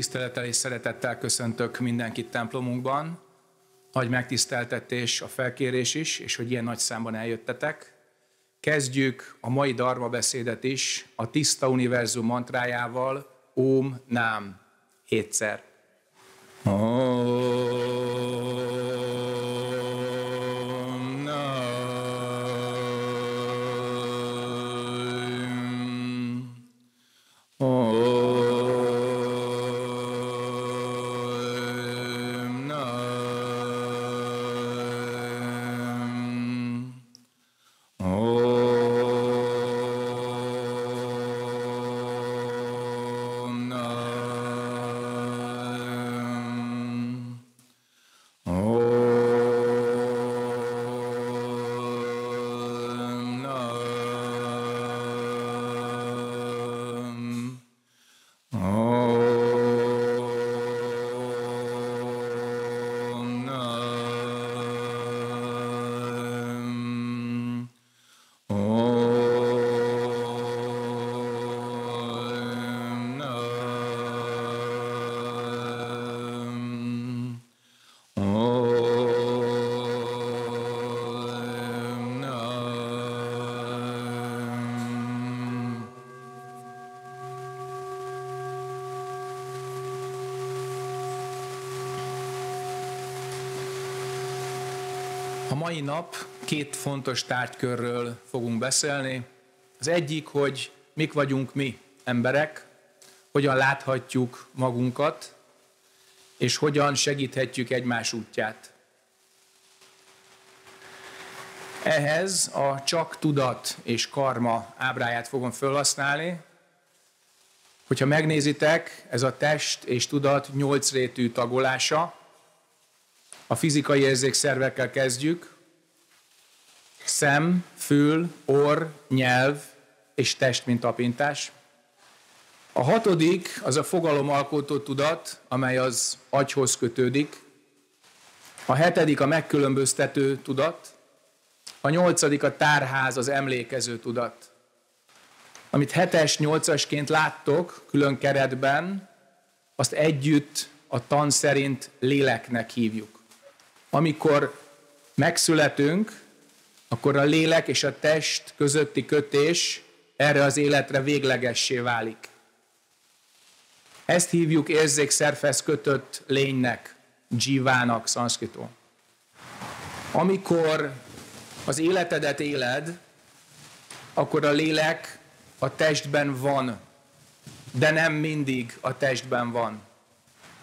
tisztelettel és szeretettel köszöntök mindenkit templomunkban. Nagy megtiszteltetés a felkérés is, és hogy ilyen nagy számban eljöttetek. Kezdjük a mai darma beszédet is a tiszta univerzum mantrájával, Óm Nám, hétszer. Oh. mai nap két fontos tárgykörről fogunk beszélni. Az egyik, hogy mik vagyunk mi, emberek, hogyan láthatjuk magunkat, és hogyan segíthetjük egymás útját. Ehhez a csak tudat és karma ábráját fogom felhasználni. Hogyha megnézitek, ez a test és tudat nyolcrétű tagolása. A fizikai érzékszervekkel kezdjük, Szem, fül, orr, nyelv és test, mint tapintás. A hatodik az a fogalomalkotó tudat, amely az agyhoz kötődik. A hetedik a megkülönböztető tudat. A nyolcadik a tárház, az emlékező tudat. Amit hetes, nyolcasként láttok külön keretben, azt együtt a tan szerint léleknek hívjuk. Amikor megszületünk, akkor a lélek és a test közötti kötés erre az életre véglegessé válik. Ezt hívjuk érzékszerfesz kötött lénynek, dzsívának szanszkriton. Amikor az életedet éled, akkor a lélek a testben van, de nem mindig a testben van.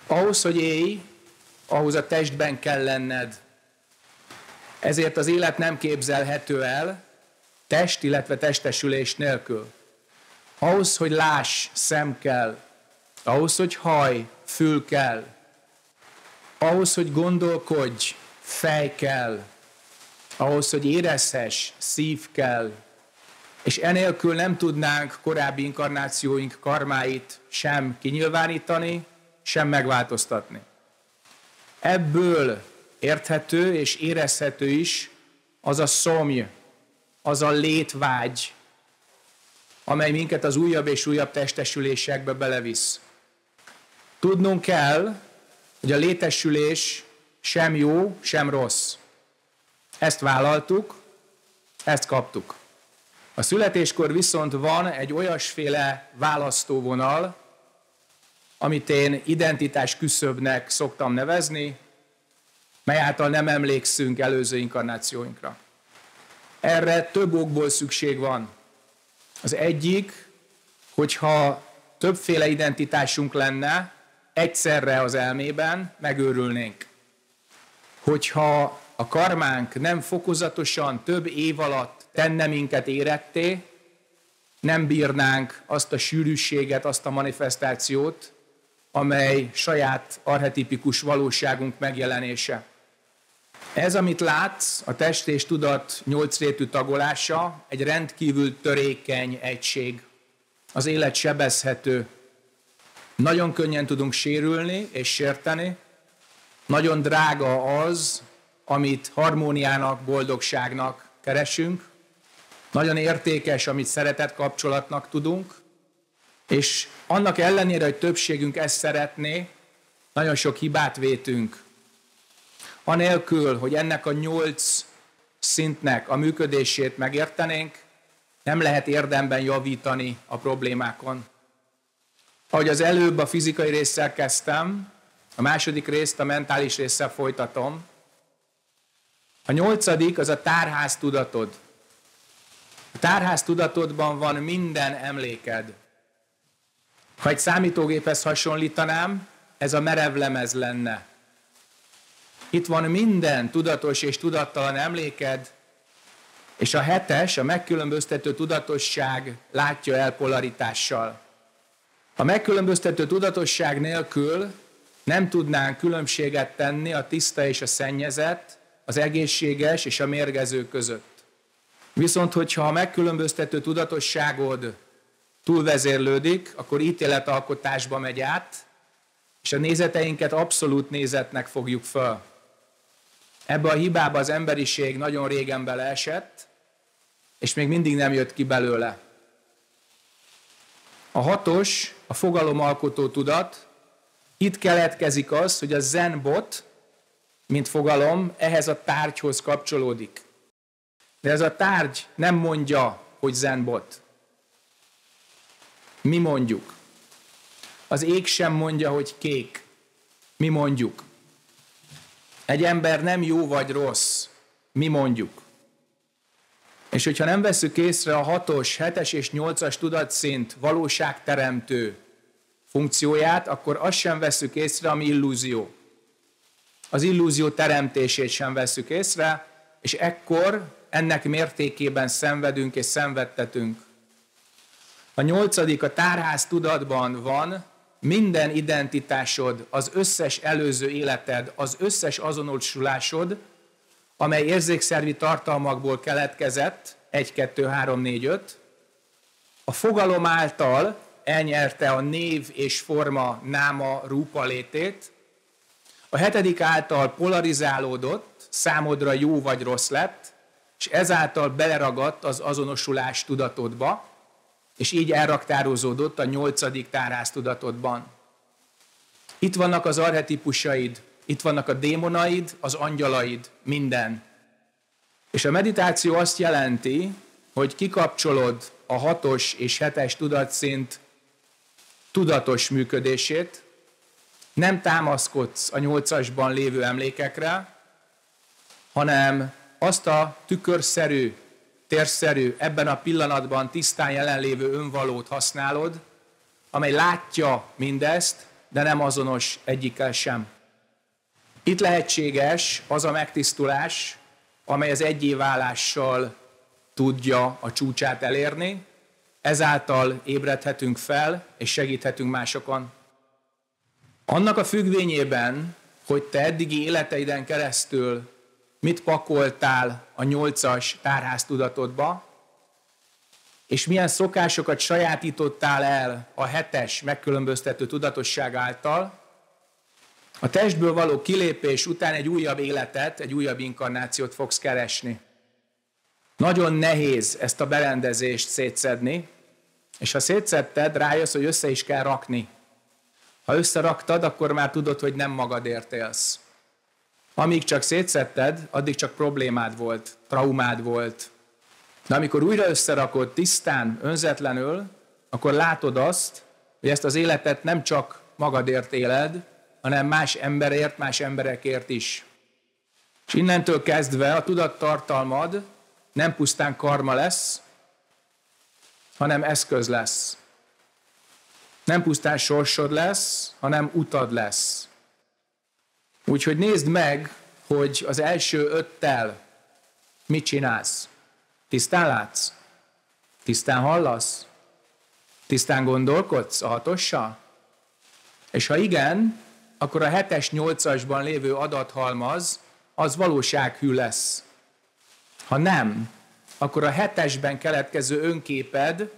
Ahhoz, hogy élj, ahhoz a testben kell lenned. Ezért az élet nem képzelhető el test, illetve testesülés nélkül. Ahhoz, hogy láss, szem kell. Ahhoz, hogy haj, fül kell. Ahhoz, hogy gondolkodj, fej kell. Ahhoz, hogy érezhess, szív kell. És enélkül nem tudnánk korábbi inkarnációink karmáit sem kinyilvánítani, sem megváltoztatni. Ebből érthető és érezhető is az a szomj, az a létvágy, amely minket az újabb és újabb testesülésekbe belevisz. Tudnunk kell, hogy a létesülés sem jó, sem rossz. Ezt vállaltuk, ezt kaptuk. A születéskor viszont van egy olyasféle választóvonal, amit én identitás küszöbnek szoktam nevezni, Mely által nem emlékszünk előző inkarnációinkra. Erre több okból szükség van. Az egyik, hogyha többféle identitásunk lenne, egyszerre az elmében megőrülnénk. Hogyha a karmánk nem fokozatosan több év alatt tenne minket éretté, nem bírnánk azt a sűrűséget, azt a manifestációt, amely saját arhetipikus valóságunk megjelenése. Ez, amit látsz, a test és tudat nyolcrétű tagolása, egy rendkívül törékeny egység. Az élet sebezhető. Nagyon könnyen tudunk sérülni és sérteni. Nagyon drága az, amit harmóniának, boldogságnak keresünk. Nagyon értékes, amit szeretett kapcsolatnak tudunk. És annak ellenére, hogy többségünk ezt szeretné, nagyon sok hibát vétünk Anélkül, hogy ennek a nyolc szintnek a működését megértenénk, nem lehet érdemben javítani a problémákon. Ahogy az előbb a fizikai résszel kezdtem, a második részt a mentális résszel folytatom. A nyolcadik az a tárház tudatod. A tárház tudatodban van minden emléked. Ha egy számítógéphez hasonlítanám, ez a merevlemez lenne. Itt van minden tudatos és tudattalan emléked, és a hetes, a megkülönböztető tudatosság látja el polaritással. A megkülönböztető tudatosság nélkül nem tudnánk különbséget tenni a tiszta és a szennyezett, az egészséges és a mérgező között. Viszont, hogyha a megkülönböztető tudatosságod túlvezérlődik, akkor ítéletalkotásba megy át, és a nézeteinket abszolút nézetnek fogjuk fel. Ebbe a hibába az emberiség nagyon régen beleesett, és még mindig nem jött ki belőle. A hatos, a fogalomalkotó tudat, itt keletkezik az, hogy a zenbot, mint fogalom, ehhez a tárgyhoz kapcsolódik. De ez a tárgy nem mondja, hogy zenbot. Mi mondjuk. Az ég sem mondja, hogy kék. Mi mondjuk. Egy ember nem jó vagy rossz, mi mondjuk. És hogyha nem veszük észre a hatos, hetes és nyolcas tudatszint valóságteremtő funkcióját, akkor azt sem veszük észre, ami illúzió. Az illúzió teremtését sem veszük észre, és ekkor ennek mértékében szenvedünk és szenvedtetünk. A nyolcadik a tárház tudatban van, minden identitásod, az összes előző életed, az összes azonosulásod, amely érzékszervi tartalmakból keletkezett, 1, 2, 3, 4, 5, a fogalom által elnyerte a név és forma náma rúpa létét, a hetedik által polarizálódott, számodra jó vagy rossz lett, és ezáltal beleragadt az azonosulás tudatodba, és így elraktározódott a nyolcadik tudatodban. Itt vannak az arhetipusaid, itt vannak a démonaid, az angyalaid, minden. És a meditáció azt jelenti, hogy kikapcsolod a hatos és hetes tudatszint tudatos működését, nem támaszkodsz a nyolcasban lévő emlékekre, hanem azt a tükörszerű térszerű, ebben a pillanatban tisztán jelenlévő önvalót használod, amely látja mindezt, de nem azonos egyikkel sem. Itt lehetséges az a megtisztulás, amely az egyéválással tudja a csúcsát elérni, ezáltal ébredhetünk fel, és segíthetünk másokon. Annak a függvényében, hogy te eddigi életeiden keresztül mit pakoltál a nyolcas tárháztudatodba, és milyen szokásokat sajátítottál el a hetes megkülönböztető tudatosság által, a testből való kilépés után egy újabb életet, egy újabb inkarnációt fogsz keresni. Nagyon nehéz ezt a berendezést szétszedni, és ha szétszedted, rájössz, hogy össze is kell rakni. Ha összeraktad, akkor már tudod, hogy nem magadért élsz. Amíg csak szétszetted, addig csak problémád volt, traumád volt. De amikor újra összerakod tisztán, önzetlenül, akkor látod azt, hogy ezt az életet nem csak magadért éled, hanem más emberért, más emberekért is. És innentől kezdve a tudattartalmad nem pusztán karma lesz, hanem eszköz lesz. Nem pusztán sorsod lesz, hanem utad lesz. Úgyhogy nézd meg, hogy az első öttel mit csinálsz. Tisztán látsz? Tisztán hallasz? Tisztán gondolkodsz a hatossal? És ha igen, akkor a hetes nyolcasban lévő adathalmaz az valósághű lesz. Ha nem, akkor a hetesben keletkező önképed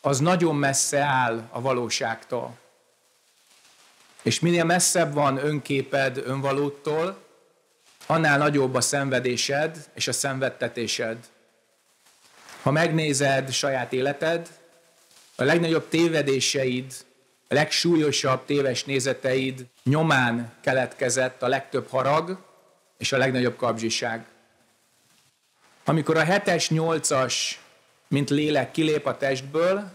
az nagyon messze áll a valóságtól. És minél messzebb van önképed önvalódtól, annál nagyobb a szenvedésed és a szenvedtetésed. Ha megnézed saját életed, a legnagyobb tévedéseid, a legsúlyosabb téves nézeteid nyomán keletkezett a legtöbb harag és a legnagyobb kapzsiság. Amikor a hetes, nyolcas, mint lélek kilép a testből,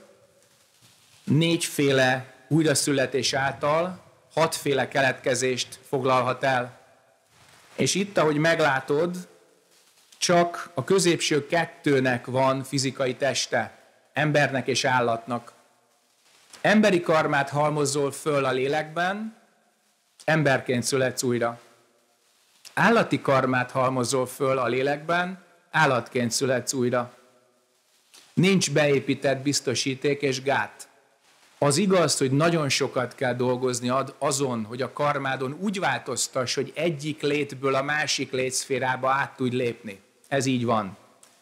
négyféle újraszületés által, hatféle keletkezést foglalhat el. És itt, ahogy meglátod, csak a középső kettőnek van fizikai teste, embernek és állatnak. Emberi karmát halmozol föl a lélekben, emberként születsz újra. Állati karmát halmozol föl a lélekben, állatként születsz újra. Nincs beépített biztosíték és gát. Az igaz, hogy nagyon sokat kell dolgozni ad azon, hogy a karmádon úgy változtass, hogy egyik létből a másik létszférába át tudj lépni. Ez így van.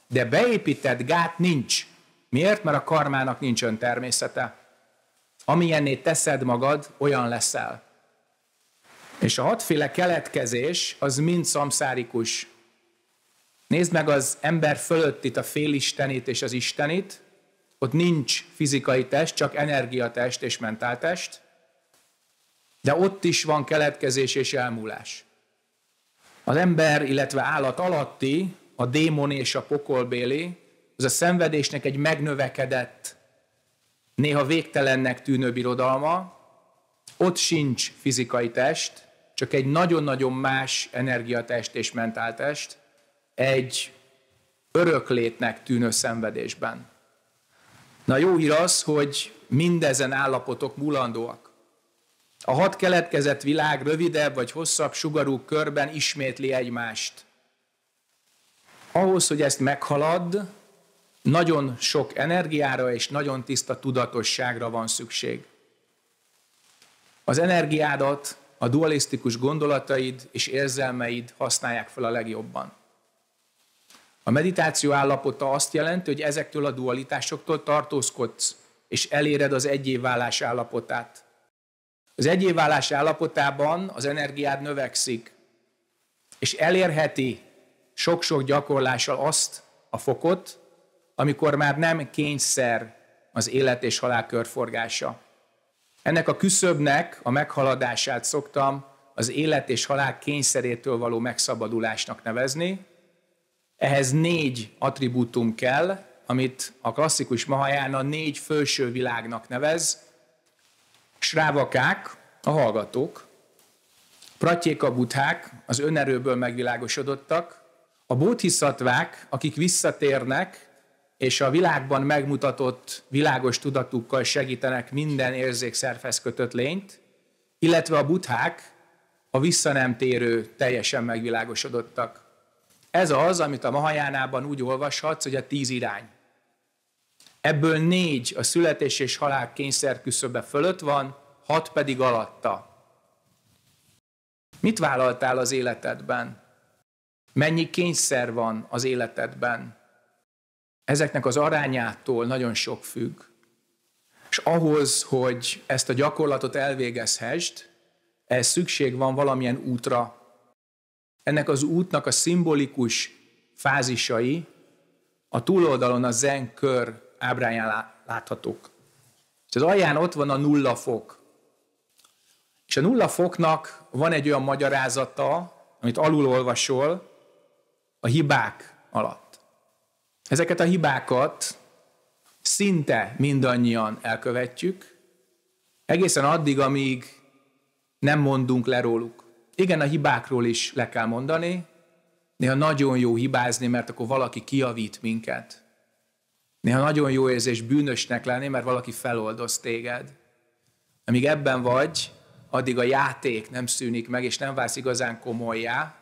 De beépített gát nincs. Miért? Mert a karmának nincs öntermészete. Amilyenné teszed magad, olyan leszel. És a hatféle keletkezés az mind szamszárikus. Nézd meg az ember fölött itt a félistenit és az istenit, ott nincs fizikai test, csak energiatest és mentáltest, de ott is van keletkezés és elmúlás. Az ember, illetve állat alatti, a démon és a pokolbéli, az a szenvedésnek egy megnövekedett, néha végtelennek tűnő birodalma, ott sincs fizikai test, csak egy nagyon-nagyon más energiatest és mentáltest, egy öröklétnek tűnő szenvedésben. Na jó hír az, hogy mindezen állapotok mulandóak. A hat keletkezett világ rövidebb vagy hosszabb sugarú körben ismétli egymást. Ahhoz, hogy ezt meghalad, nagyon sok energiára és nagyon tiszta tudatosságra van szükség. Az energiádat, a dualisztikus gondolataid és érzelmeid használják fel a legjobban. A meditáció állapota azt jelenti, hogy ezektől a dualitásoktól tartózkodsz, és eléred az egyévválás állapotát. Az egyévválás állapotában az energiád növekszik, és elérheti sok-sok gyakorlással azt a fokot, amikor már nem kényszer az élet és halál körforgása. Ennek a küszöbnek a meghaladását szoktam az élet és halál kényszerétől való megszabadulásnak nevezni, ehhez négy attribútum kell, amit a klasszikus a négy felső világnak nevez, srávakák, a hallgatók, pratyéka buthák, az önerőből megvilágosodottak, a bóthiszatvák, akik visszatérnek, és a világban megmutatott világos tudatukkal segítenek minden érzékszervhez kötött lényt, illetve a buthák, a visszanemtérő teljesen megvilágosodottak. Ez az, amit a Mahajánában úgy olvashatsz, hogy a tíz irány. Ebből négy a születés és halál kényszer küszöbe fölött van, hat pedig alatta. Mit vállaltál az életedben? Mennyi kényszer van az életedben? Ezeknek az arányától nagyon sok függ. És ahhoz, hogy ezt a gyakorlatot elvégezhesd, ez szükség van valamilyen útra, ennek az útnak a szimbolikus fázisai a túloldalon a zen kör ábráján láthatók. És az alján ott van a nulla fok. És a nulla foknak van egy olyan magyarázata, amit alul olvasol, a hibák alatt. Ezeket a hibákat szinte mindannyian elkövetjük, egészen addig, amíg nem mondunk le róluk. Igen, a hibákról is le kell mondani. Néha nagyon jó hibázni, mert akkor valaki kiavít minket. Néha nagyon jó érzés bűnösnek lenni, mert valaki feloldoz téged. Amíg ebben vagy, addig a játék nem szűnik meg, és nem válsz igazán komolyá.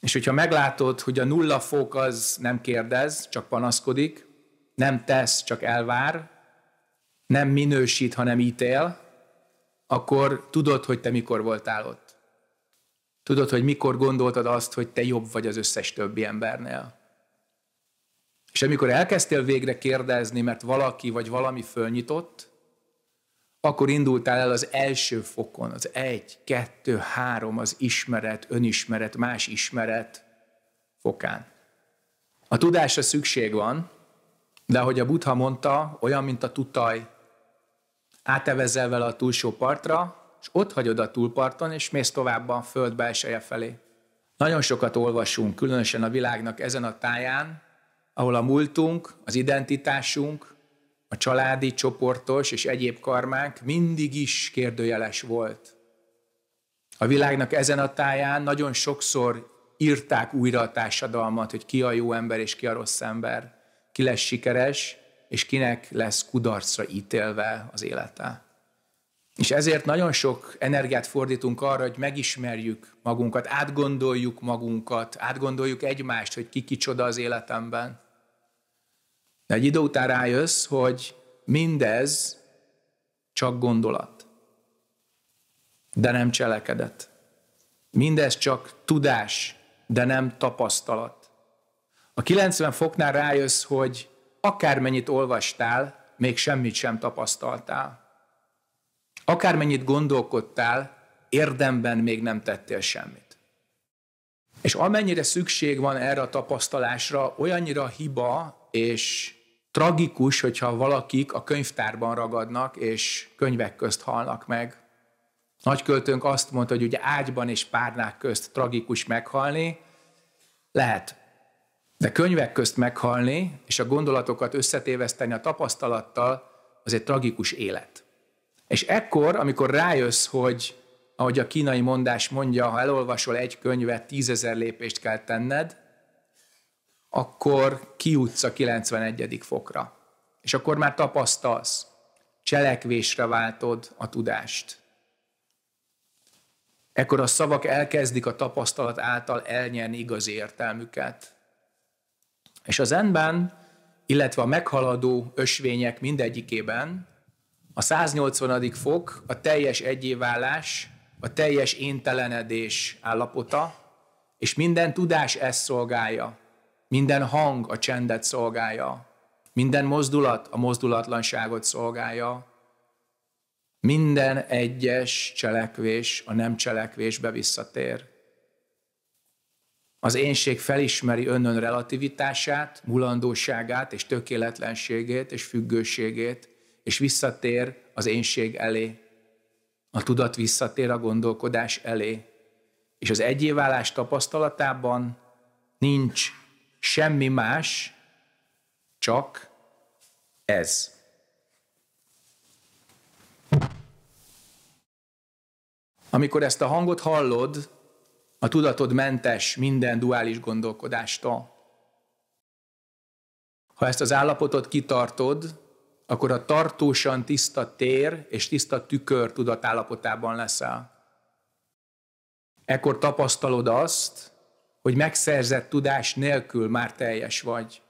És hogyha meglátod, hogy a nulla fok az nem kérdez, csak panaszkodik, nem tesz, csak elvár, nem minősít, hanem ítél, akkor tudod, hogy te mikor voltál ott. Tudod, hogy mikor gondoltad azt, hogy te jobb vagy az összes többi embernél. És amikor elkezdtél végre kérdezni, mert valaki vagy valami fölnyitott, akkor indultál el az első fokon, az egy, kettő, három, az ismeret, önismeret, más ismeret fokán. A tudásra szükség van, de ahogy a Buddha mondta, olyan, mint a tutaj, átevezel vele a túlsó partra, és ott hagyod a túlparton, és mész tovább a föld belseje felé. Nagyon sokat olvasunk, különösen a világnak ezen a táján, ahol a múltunk, az identitásunk, a családi, csoportos és egyéb karmánk mindig is kérdőjeles volt. A világnak ezen a táján nagyon sokszor írták újra a társadalmat, hogy ki a jó ember és ki a rossz ember, ki lesz sikeres, és kinek lesz kudarcra ítélve az élete. És ezért nagyon sok energiát fordítunk arra, hogy megismerjük magunkat, átgondoljuk magunkat, átgondoljuk egymást, hogy ki kicsoda az életemben. De egy idő után rájössz, hogy mindez csak gondolat, de nem cselekedet. Mindez csak tudás, de nem tapasztalat. A 90 foknál rájössz, hogy akármennyit olvastál, még semmit sem tapasztaltál. Akármennyit gondolkodtál, érdemben még nem tettél semmit. És amennyire szükség van erre a tapasztalásra, olyannyira hiba és tragikus, hogyha valakik a könyvtárban ragadnak, és könyvek közt halnak meg. Nagyköltőnk azt mondta, hogy ugye ágyban és párnák közt tragikus meghalni, lehet de könyvek közt meghalni, és a gondolatokat összetéveszteni a tapasztalattal, az egy tragikus élet. És ekkor, amikor rájössz, hogy ahogy a kínai mondás mondja, ha elolvasol egy könyvet, tízezer lépést kell tenned, akkor kijutsz a 91. fokra. És akkor már tapasztalsz, cselekvésre váltod a tudást. Ekkor a szavak elkezdik a tapasztalat által elnyerni igazi értelmüket. És az enben, illetve a meghaladó ösvények mindegyikében a 180. fok a teljes egyévállás, a teljes éntelenedés állapota, és minden tudás ezt szolgálja, minden hang a csendet szolgálja, minden mozdulat a mozdulatlanságot szolgálja, minden egyes cselekvés a nem cselekvésbe visszatér. Az énség felismeri önön relativitását, mulandóságát és tökéletlenségét és függőségét, és visszatér az énség elé. A tudat visszatér a gondolkodás elé. És az egyéválás tapasztalatában nincs semmi más, csak ez. Amikor ezt a hangot hallod, a tudatod mentes minden duális gondolkodástól. Ha ezt az állapotot kitartod, akkor a tartósan tiszta tér és tiszta tükör tudatállapotában leszel. Ekkor tapasztalod azt, hogy megszerzett tudás nélkül már teljes vagy.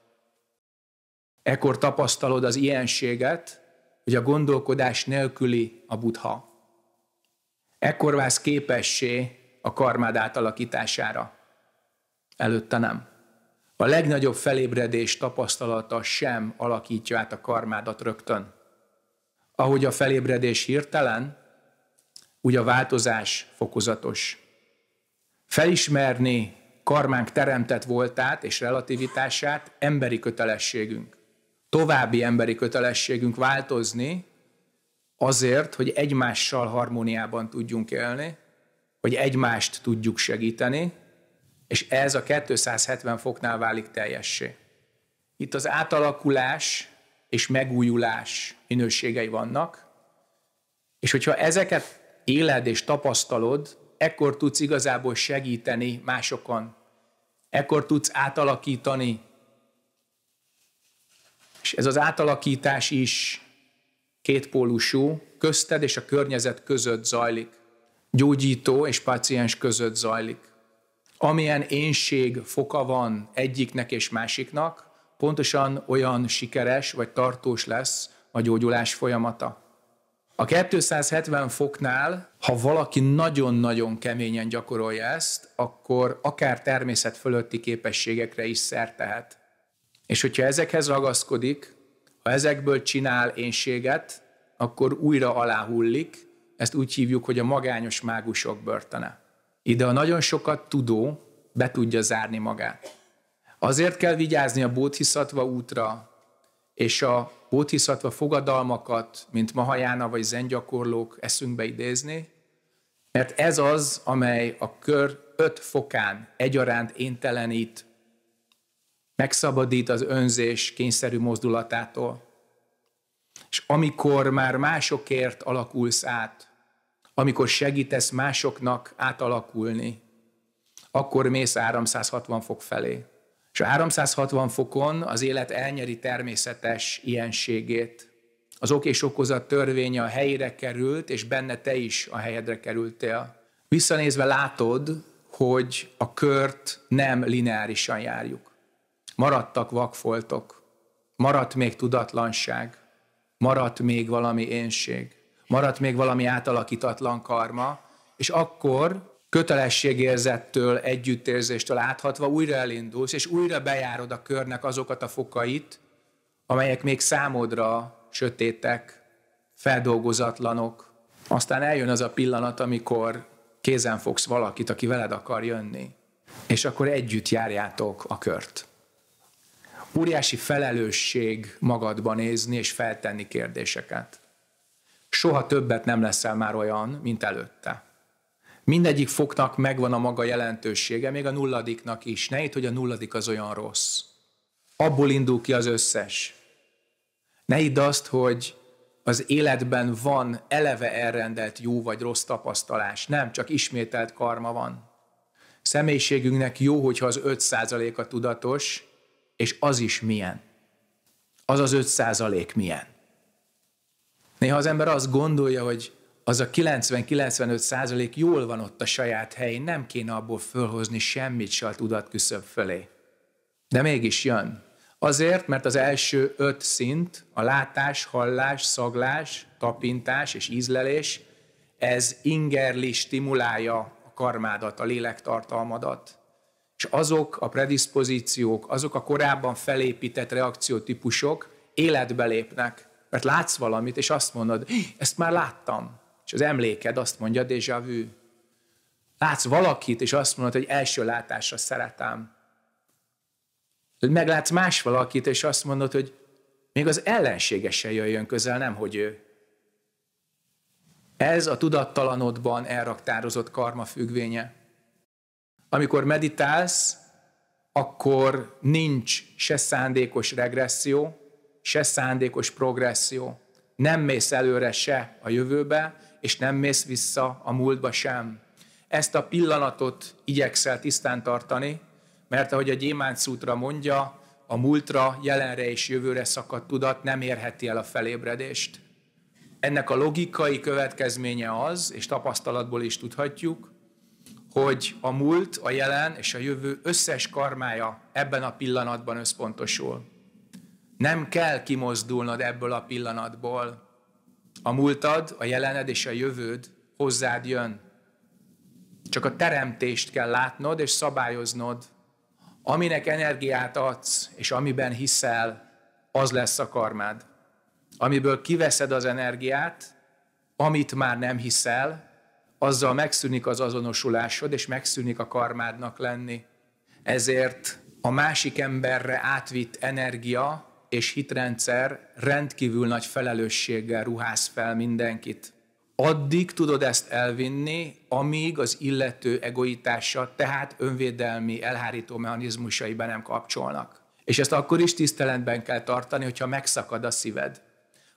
Ekkor tapasztalod az ilyenséget, hogy a gondolkodás nélküli a Buddha. Ekkor válsz képessé a karmád átalakítására. Előtte nem. A legnagyobb felébredés tapasztalata sem alakítja át a karmádat rögtön. Ahogy a felébredés hirtelen, úgy a változás fokozatos. Felismerni karmánk teremtett voltát és relativitását emberi kötelességünk. További emberi kötelességünk változni azért, hogy egymással harmóniában tudjunk élni, hogy egymást tudjuk segíteni, és ez a 270 foknál válik teljessé. Itt az átalakulás és megújulás minőségei vannak, és hogyha ezeket éled és tapasztalod, ekkor tudsz igazából segíteni másokon. Ekkor tudsz átalakítani. És ez az átalakítás is kétpólusú, közted és a környezet között zajlik gyógyító és páciens között zajlik. Amilyen énség foka van egyiknek és másiknak, pontosan olyan sikeres vagy tartós lesz a gyógyulás folyamata. A 270 foknál, ha valaki nagyon-nagyon keményen gyakorolja ezt, akkor akár természet fölötti képességekre is szert tehet. És hogyha ezekhez ragaszkodik, ha ezekből csinál énséget, akkor újra aláhullik, ezt úgy hívjuk, hogy a magányos mágusok börtöne. Ide a nagyon sokat tudó be tudja zárni magát. Azért kell vigyázni a bódhiszatva útra, és a bódhiszatva fogadalmakat, mint Mahajána vagy zengyakorlók eszünkbe idézni, mert ez az, amely a kör öt fokán egyaránt éntelenít, megszabadít az önzés kényszerű mozdulatától. És amikor már másokért alakulsz át, amikor segítesz másoknak átalakulni, akkor mész 360 fok felé. És a 360 fokon az élet elnyeri természetes ilyenségét. Az ok és okozat törvénye a helyére került, és benne te is a helyedre kerültél. Visszanézve látod, hogy a kört nem lineárisan járjuk. Maradtak vakfoltok, maradt még tudatlanság, maradt még valami énség maradt még valami átalakítatlan karma, és akkor kötelességérzettől, együttérzéstől áthatva újra elindulsz, és újra bejárod a körnek azokat a fokait, amelyek még számodra sötétek, feldolgozatlanok. Aztán eljön az a pillanat, amikor kézen fogsz valakit, aki veled akar jönni, és akkor együtt járjátok a kört. Óriási felelősség magadban nézni és feltenni kérdéseket soha többet nem leszel már olyan, mint előtte. Mindegyik foknak megvan a maga jelentősége, még a nulladiknak is. Ne itt, hogy a nulladik az olyan rossz. Abból indul ki az összes. Ne hidd azt, hogy az életben van eleve elrendelt jó vagy rossz tapasztalás. Nem, csak ismételt karma van. Személyiségünknek jó, hogyha az 5%-a tudatos, és az is milyen. Az az 5% milyen. Néha az ember azt gondolja, hogy az a 90-95 százalék jól van ott a saját helyén, nem kéne abból fölhozni semmit se a tudatküszöb fölé. De mégis jön. Azért, mert az első öt szint, a látás, hallás, szaglás, tapintás és ízlelés, ez ingerli, stimulálja a karmádat, a lélektartalmadat. És azok a predispozíciók, azok a korábban felépített reakciótípusok életbe lépnek. Mert látsz valamit, és azt mondod, ezt már láttam. És az emléked azt mondja, déjà vu. Látsz valakit, és azt mondod, hogy első látásra szeretem. Meglátsz más valakit, és azt mondod, hogy még az ellenségesen jöjjön közel, nem hogy ő. Ez a tudattalanodban elraktározott karma függvénye. Amikor meditálsz, akkor nincs se szándékos regresszió, se szándékos progresszió. Nem mész előre se a jövőbe, és nem mész vissza a múltba sem. Ezt a pillanatot igyekszel tisztán tartani, mert ahogy a Gyémánc útra mondja, a múltra, jelenre és jövőre szakadt tudat nem érheti el a felébredést. Ennek a logikai következménye az, és tapasztalatból is tudhatjuk, hogy a múlt, a jelen és a jövő összes karmája ebben a pillanatban összpontosul. Nem kell kimozdulnod ebből a pillanatból. A múltad, a jelened és a jövőd hozzád jön. Csak a teremtést kell látnod és szabályoznod. Aminek energiát adsz, és amiben hiszel, az lesz a karmád. Amiből kiveszed az energiát, amit már nem hiszel, azzal megszűnik az azonosulásod, és megszűnik a karmádnak lenni. Ezért a másik emberre átvitt energia és hitrendszer rendkívül nagy felelősséggel ruház fel mindenkit. Addig tudod ezt elvinni, amíg az illető egoitása, tehát önvédelmi elhárító mechanizmusai be nem kapcsolnak. És ezt akkor is tiszteletben kell tartani, hogyha megszakad a szíved.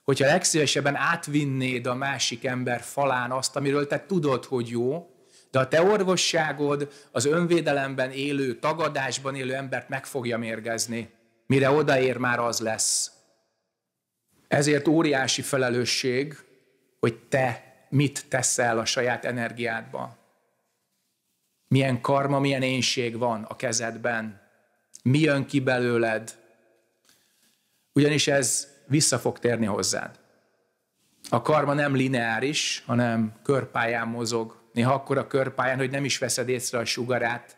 Hogyha legszívesebben átvinnéd a másik ember falán azt, amiről te tudod, hogy jó, de a te orvosságod az önvédelemben élő, tagadásban élő embert meg fogja mérgezni mire odaér, már az lesz. Ezért óriási felelősség, hogy te mit teszel a saját energiádba. Milyen karma, milyen énség van a kezedben. Mi jön ki belőled. Ugyanis ez vissza fog térni hozzád. A karma nem lineáris, hanem körpályán mozog. Néha akkor a körpályán, hogy nem is veszed észre a sugarát,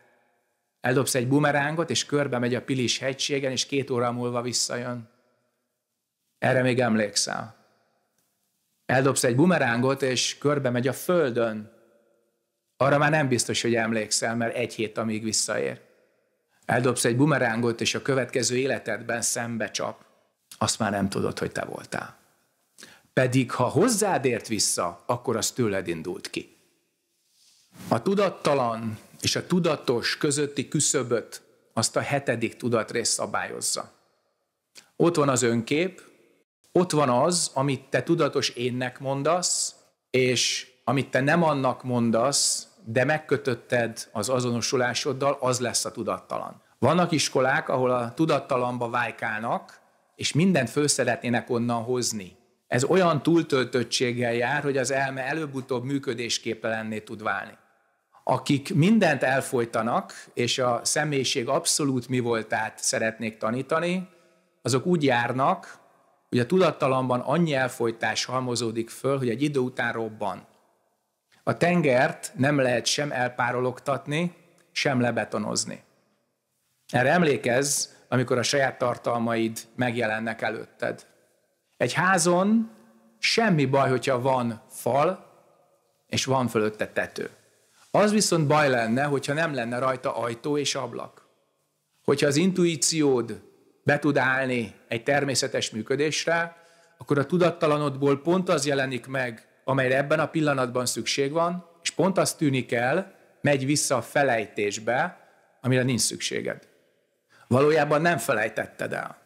Eldobsz egy bumerángot, és körbe megy a Pilis hegységen, és két óra múlva visszajön. Erre még emlékszel. Eldobsz egy bumerángot, és körbe megy a földön. Arra már nem biztos, hogy emlékszel, mert egy hét amíg visszaér. Eldobsz egy bumerángot, és a következő életedben szembe csap. Azt már nem tudod, hogy te voltál. Pedig ha hozzád ért vissza, akkor az tőled indult ki. A tudattalan és a tudatos közötti küszöböt azt a hetedik tudatrész szabályozza. Ott van az önkép, ott van az, amit te tudatos énnek mondasz, és amit te nem annak mondasz, de megkötötted az azonosulásoddal, az lesz a tudattalan. Vannak iskolák, ahol a tudattalanba vájkálnak, és mindent föl szeretnének onnan hozni. Ez olyan túltöltöttséggel jár, hogy az elme előbb-utóbb működésképtelenné tud válni akik mindent elfolytanak, és a személyiség abszolút mi voltát szeretnék tanítani, azok úgy járnak, hogy a tudattalamban annyi elfolytás halmozódik föl, hogy egy idő után robban. A tengert nem lehet sem elpárologtatni, sem lebetonozni. Erre emlékezz, amikor a saját tartalmaid megjelennek előtted. Egy házon semmi baj, hogyha van fal, és van fölötte tető. Az viszont baj lenne, hogyha nem lenne rajta ajtó és ablak. Hogyha az intuíciód be tud állni egy természetes működésre, akkor a tudattalanodból pont az jelenik meg, amelyre ebben a pillanatban szükség van, és pont az tűnik el, megy vissza a felejtésbe, amire nincs szükséged. Valójában nem felejtetted el,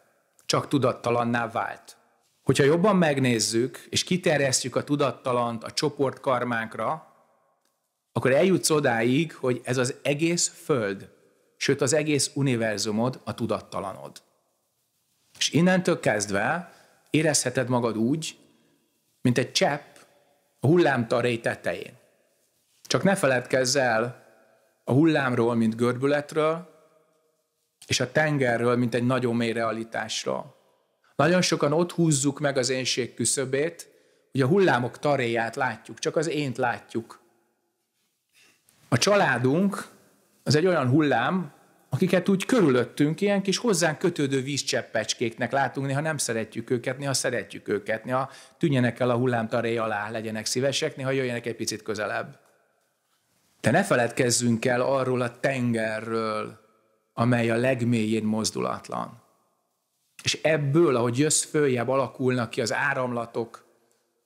csak tudattalanná vált. Hogyha jobban megnézzük, és kiterjesztjük a tudattalant a csoportkarmánkra, akkor eljutsz odáig, hogy ez az egész Föld, sőt az egész univerzumod a tudattalanod. És innentől kezdve érezheted magad úgy, mint egy csepp a hullámtarai tetején. Csak ne feledkezz el a hullámról, mint görbületről, és a tengerről, mint egy nagyon mély realitásról. Nagyon sokan ott húzzuk meg az énség küszöbét, hogy a hullámok taréját látjuk, csak az ént látjuk a családunk az egy olyan hullám, akiket úgy körülöttünk ilyen kis hozzánk kötődő vízcseppecskéknek látunk, néha nem szeretjük őket, néha szeretjük őket, néha tűnjenek el a hullámtaré alá, legyenek szívesek, néha jöjjenek egy picit közelebb. De ne feledkezzünk el arról a tengerről, amely a legmélyén mozdulatlan. És ebből, ahogy jössz följebb, alakulnak ki az áramlatok,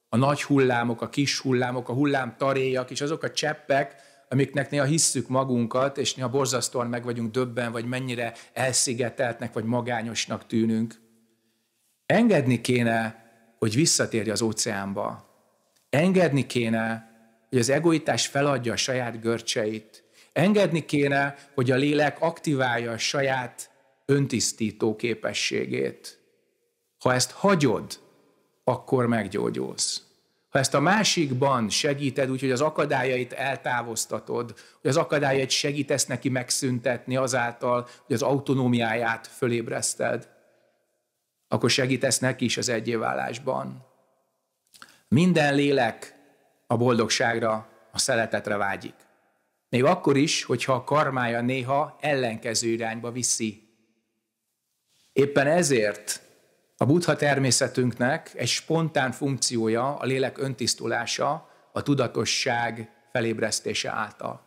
a nagy hullámok, a kis hullámok, a hullám taréjak, és azok a cseppek, amiknek néha hisszük magunkat, és néha borzasztóan meg vagyunk döbben, vagy mennyire elszigeteltnek, vagy magányosnak tűnünk. Engedni kéne, hogy visszatérj az óceánba. Engedni kéne, hogy az egoitás feladja a saját görcseit. Engedni kéne, hogy a lélek aktiválja a saját öntisztító képességét. Ha ezt hagyod, akkor meggyógyulsz. Ha ezt a másikban segíted, úgyhogy az akadályait eltávoztatod, hogy az akadályait segítesz neki megszüntetni azáltal, hogy az autonómiáját fölébreszted, akkor segítesz neki is az egyéválásban. Minden lélek a boldogságra, a szeretetre vágyik. Még akkor is, hogyha a karmája néha ellenkező irányba viszi. Éppen ezért a buddha természetünknek egy spontán funkciója a lélek öntisztulása a tudatosság felébresztése által,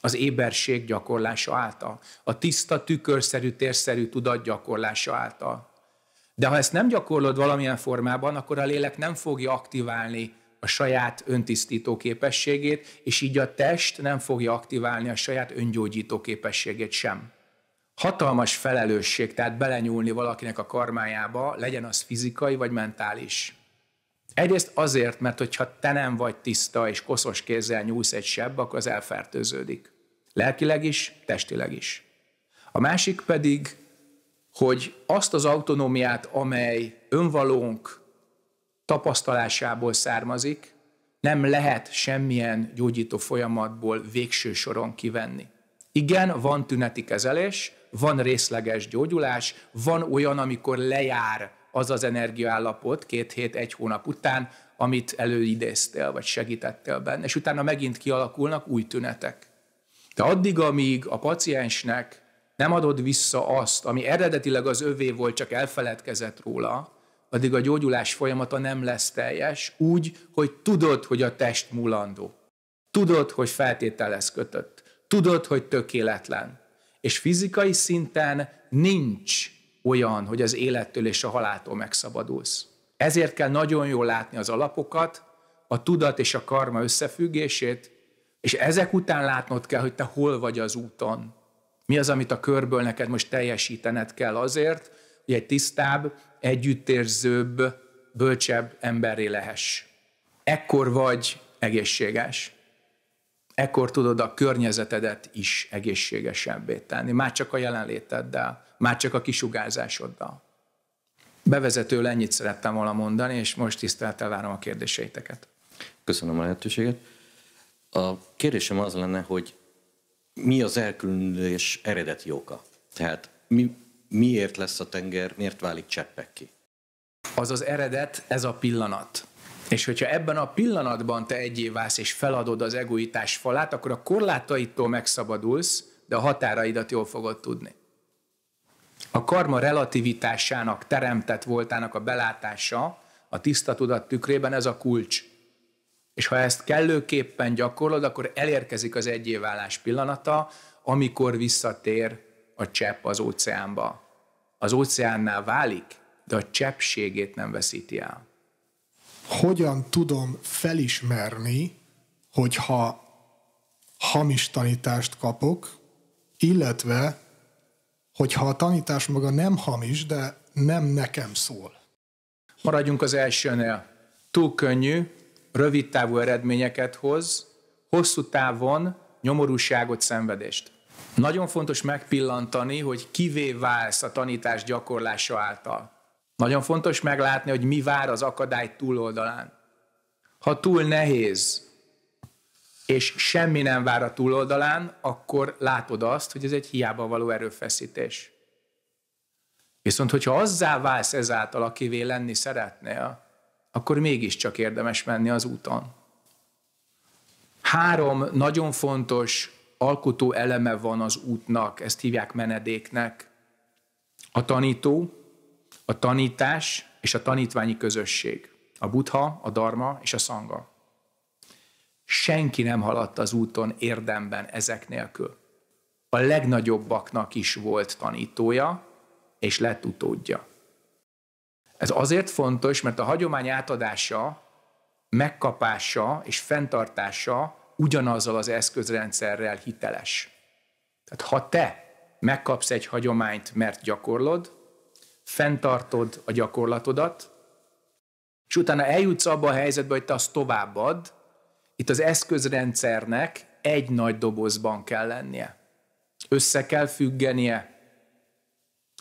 az éberség gyakorlása által, a tiszta, tükörszerű, térszerű tudat gyakorlása által. De ha ezt nem gyakorlod valamilyen formában, akkor a lélek nem fogja aktiválni a saját öntisztító képességét, és így a test nem fogja aktiválni a saját öngyógyító képességét sem hatalmas felelősség, tehát belenyúlni valakinek a karmájába, legyen az fizikai vagy mentális. Egyrészt azért, mert hogyha te nem vagy tiszta és koszos kézzel nyúlsz egy sebb, akkor az elfertőződik. Lelkileg is, testileg is. A másik pedig, hogy azt az autonómiát, amely önvalónk tapasztalásából származik, nem lehet semmilyen gyógyító folyamatból végső soron kivenni. Igen, van tüneti kezelés, van részleges gyógyulás, van olyan, amikor lejár az az energiaállapot két hét, egy hónap után, amit előidéztél, vagy segítettél benne, és utána megint kialakulnak új tünetek. De addig, amíg a paciensnek nem adod vissza azt, ami eredetileg az övé volt, csak elfeledkezett róla, addig a gyógyulás folyamata nem lesz teljes, úgy, hogy tudod, hogy a test mulandó. Tudod, hogy feltételhez kötött. Tudod, hogy tökéletlen és fizikai szinten nincs olyan, hogy az élettől és a haláltól megszabadulsz. Ezért kell nagyon jól látni az alapokat, a tudat és a karma összefüggését, és ezek után látnod kell, hogy te hol vagy az úton. Mi az, amit a körből neked most teljesítened kell azért, hogy egy tisztább, együttérzőbb, bölcsebb emberré lehess. Ekkor vagy egészséges ekkor tudod a környezetedet is egészségesebbé tenni, már csak a jelenléteddel, már csak a kisugárzásoddal. Bevezető ennyit szerettem volna mondani, és most tiszteltel várom a kérdéseiteket. Köszönöm a lehetőséget. A kérdésem az lenne, hogy mi az elkülönülés eredeti oka? Tehát mi, miért lesz a tenger, miért válik cseppek ki? Az az eredet, ez a pillanat. És hogyha ebben a pillanatban te egyé válsz és feladod az egoitás falát, akkor a korlátaitól megszabadulsz, de a határaidat jól fogod tudni. A karma relativitásának, teremtett voltának a belátása a tiszta tudat tükrében ez a kulcs. És ha ezt kellőképpen gyakorlod, akkor elérkezik az egyéválás pillanata, amikor visszatér a csepp az óceánba. Az óceánnál válik, de a cseppségét nem veszíti el hogyan tudom felismerni, hogyha hamis tanítást kapok, illetve hogyha a tanítás maga nem hamis, de nem nekem szól. Maradjunk az elsőnél. Túl könnyű, rövid távú eredményeket hoz, hosszú távon nyomorúságot, szenvedést. Nagyon fontos megpillantani, hogy kivé válsz a tanítás gyakorlása által. Nagyon fontos meglátni, hogy mi vár az akadály túloldalán. Ha túl nehéz, és semmi nem vár a túloldalán, akkor látod azt, hogy ez egy hiába való erőfeszítés. Viszont, hogyha azzá válsz ezáltal, akivé lenni szeretnél, akkor mégiscsak érdemes menni az úton. Három nagyon fontos alkotó eleme van az útnak, ezt hívják menedéknek. A tanító, a tanítás és a tanítványi közösség, a buddha, a dharma és a szanga. Senki nem haladt az úton érdemben ezek nélkül. A legnagyobbaknak is volt tanítója, és lett utódja. Ez azért fontos, mert a hagyomány átadása, megkapása és fenntartása ugyanazzal az eszközrendszerrel hiteles. Tehát ha te megkapsz egy hagyományt, mert gyakorlod, fenntartod a gyakorlatodat, és utána eljutsz abba a helyzetbe, hogy te azt továbbad, itt az eszközrendszernek egy nagy dobozban kell lennie. Össze kell függenie,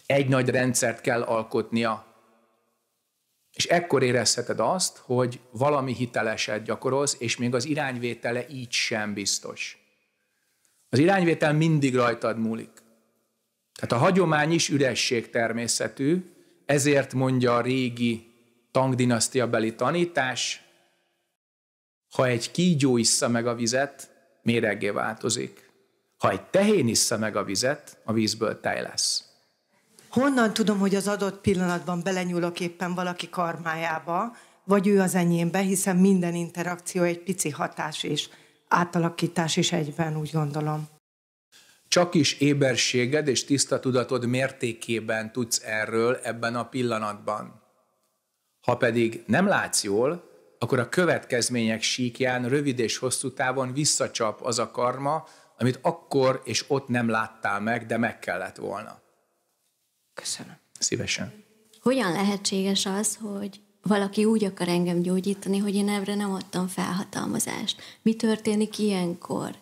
egy nagy rendszert kell alkotnia. És ekkor érezheted azt, hogy valami hiteleset gyakorolsz, és még az irányvétele így sem biztos. Az irányvétel mindig rajtad múlik. Tehát a hagyomány is üresség természetű, ezért mondja a régi beli tanítás, ha egy kígyó issza meg a vizet, méreggé változik. Ha egy tehén issza meg a vizet, a vízből tej lesz. Honnan tudom, hogy az adott pillanatban belenyúlok éppen valaki karmájába, vagy ő az enyémbe, hiszen minden interakció egy pici hatás és átalakítás is egyben, úgy gondolom csak is éberséged és tiszta tudatod mértékében tudsz erről ebben a pillanatban. Ha pedig nem látsz jól, akkor a következmények síkján rövid és hosszú távon visszacsap az a karma, amit akkor és ott nem láttál meg, de meg kellett volna. Köszönöm. Szívesen. Hogyan lehetséges az, hogy valaki úgy akar engem gyógyítani, hogy én erre nem adtam felhatalmazást? Mi történik ilyenkor?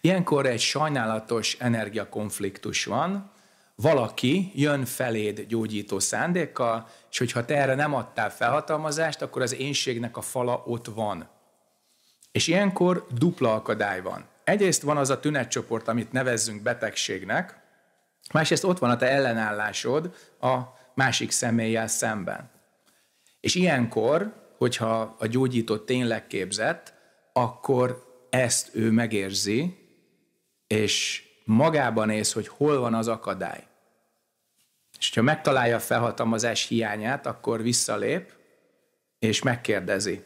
Ilyenkor egy sajnálatos energiakonfliktus van, valaki jön feléd gyógyító szándékkal, és hogyha te erre nem adtál felhatalmazást, akkor az énségnek a fala ott van. És ilyenkor dupla akadály van. Egyrészt van az a tünetcsoport, amit nevezzünk betegségnek, másrészt ott van a te ellenállásod a másik személlyel szemben. És ilyenkor, hogyha a gyógyító tényleg képzett, akkor ezt ő megérzi, és magában néz, hogy hol van az akadály. És ha megtalálja a felhatalmazás hiányát, akkor visszalép, és megkérdezi.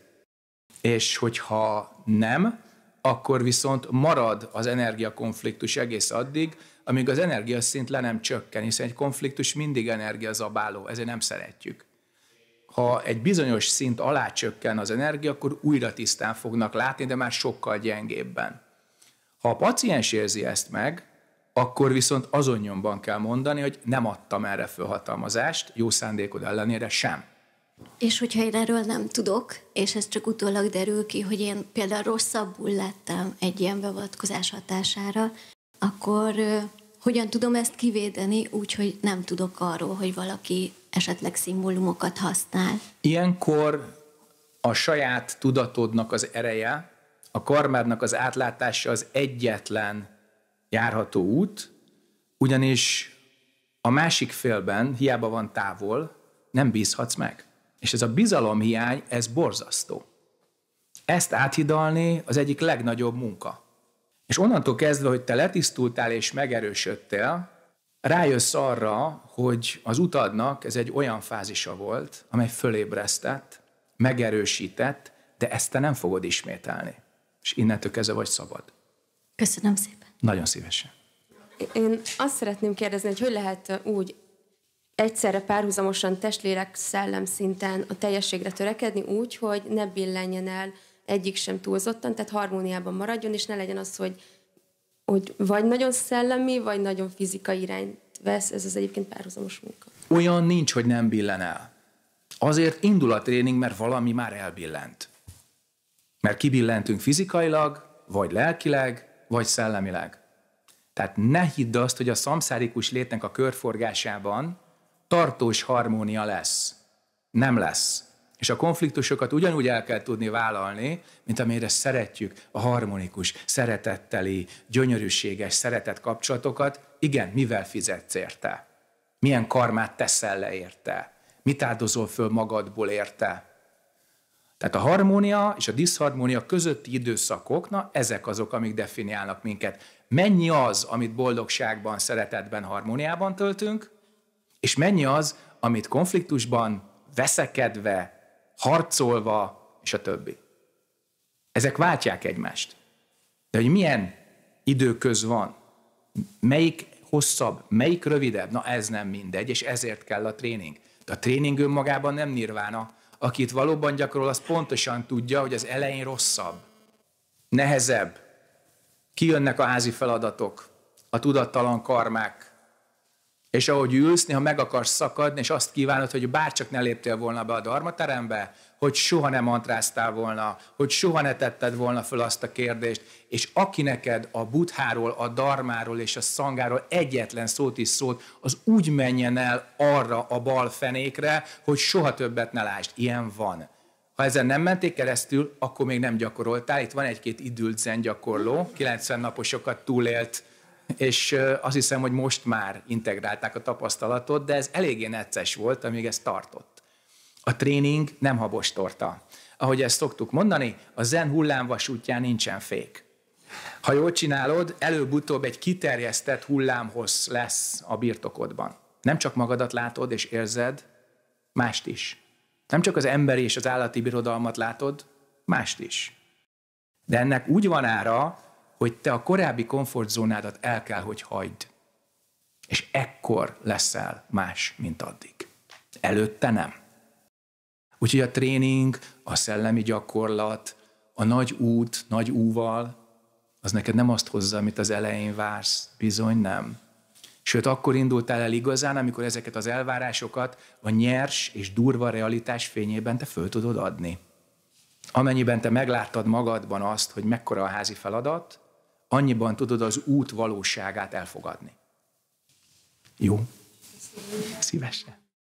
És hogyha nem, akkor viszont marad az energiakonfliktus egész addig, amíg az energiaszint le nem csökken, hiszen egy konfliktus mindig energiazabáló, ezért nem szeretjük. Ha egy bizonyos szint alá csökken az energia, akkor újra tisztán fognak látni, de már sokkal gyengébben. Ha a paciens érzi ezt meg, akkor viszont azonnyomban kell mondani, hogy nem adtam erre fölhatalmazást, jó szándékod ellenére sem. És hogyha én erről nem tudok, és ez csak utólag derül ki, hogy én például rosszabbul lettem egy ilyen beavatkozás hatására, akkor ö, hogyan tudom ezt kivédeni úgy, hogy nem tudok arról, hogy valaki esetleg szimbólumokat használ? Ilyenkor a saját tudatodnak az ereje a karmádnak az átlátása az egyetlen járható út, ugyanis a másik félben hiába van távol, nem bízhatsz meg. És ez a bizalomhiány, ez borzasztó. Ezt áthidalni az egyik legnagyobb munka. És onnantól kezdve, hogy te letisztultál és megerősödtél, rájössz arra, hogy az utadnak ez egy olyan fázisa volt, amely fölébresztett, megerősített, de ezt te nem fogod ismételni. És innentől kezdve vagy szabad. Köszönöm szépen. Nagyon szívesen. Én azt szeretném kérdezni, hogy hogy lehet uh, úgy egyszerre párhuzamosan testlélek szellem szinten a teljességre törekedni úgy, hogy ne billenjen el egyik sem túlzottan, tehát harmóniában maradjon, és ne legyen az, hogy, hogy vagy nagyon szellemi, vagy nagyon fizikai irányt vesz, ez az egyébként párhuzamos munka. Olyan nincs, hogy nem billen el. Azért indul a tréning, mert valami már elbillent. Mert kibillentünk fizikailag, vagy lelkileg, vagy szellemileg. Tehát ne hidd azt, hogy a szamszárikus létnek a körforgásában tartós harmónia lesz. Nem lesz. És a konfliktusokat ugyanúgy el kell tudni vállalni, mint amire szeretjük a harmonikus, szeretetteli, gyönyörűséges, szeretett kapcsolatokat. Igen, mivel fizetsz érte? Milyen karmát teszel le érte? Mit áldozol föl magadból érte? Tehát a harmónia és a diszharmónia közötti időszakok, na ezek azok, amik definiálnak minket. Mennyi az, amit boldogságban, szeretetben, harmóniában töltünk, és mennyi az, amit konfliktusban, veszekedve, harcolva, és a többi. Ezek váltják egymást. De hogy milyen időköz van, melyik hosszabb, melyik rövidebb, na ez nem mindegy, és ezért kell a tréning. De a tréning önmagában nem nirvána, aki itt valóban gyakorol, az pontosan tudja, hogy az elején rosszabb, nehezebb, kijönnek a házi feladatok, a tudattalan karmák, és ahogy ülsz, néha meg akarsz szakadni, és azt kívánod, hogy bárcsak ne léptél volna be a darmaterembe, hogy soha nem antráztál volna, hogy soha ne tetted volna föl azt a kérdést, és aki neked a butháról, a darmáról és a szangáról egyetlen szót is szólt, az úgy menjen el arra a bal fenékre, hogy soha többet ne lásd. Ilyen van. Ha ezen nem menték keresztül, akkor még nem gyakoroltál. Itt van egy-két idült zen gyakorló, 90 naposokat túlélt, és azt hiszem, hogy most már integrálták a tapasztalatot, de ez eléggé necces volt, amíg ez tartott. A tréning nem habos torta. Ahogy ezt szoktuk mondani, a zen útján nincsen fék. Ha jól csinálod, előbb-utóbb egy kiterjesztett hullámhoz lesz a birtokodban. Nem csak magadat látod és érzed, mást is. Nem csak az emberi és az állati birodalmat látod, mást is. De ennek úgy van ára, hogy te a korábbi komfortzónádat el kell, hogy hagyd. És ekkor leszel más, mint addig. Előtte nem. Úgyhogy a tréning, a szellemi gyakorlat, a nagy út, nagy úval, az neked nem azt hozza, amit az elején vársz, bizony nem. Sőt, akkor indultál el igazán, amikor ezeket az elvárásokat a nyers és durva realitás fényében te föl tudod adni. Amennyiben te megláttad magadban azt, hogy mekkora a házi feladat, annyiban tudod az út valóságát elfogadni. Jó? Szívesen.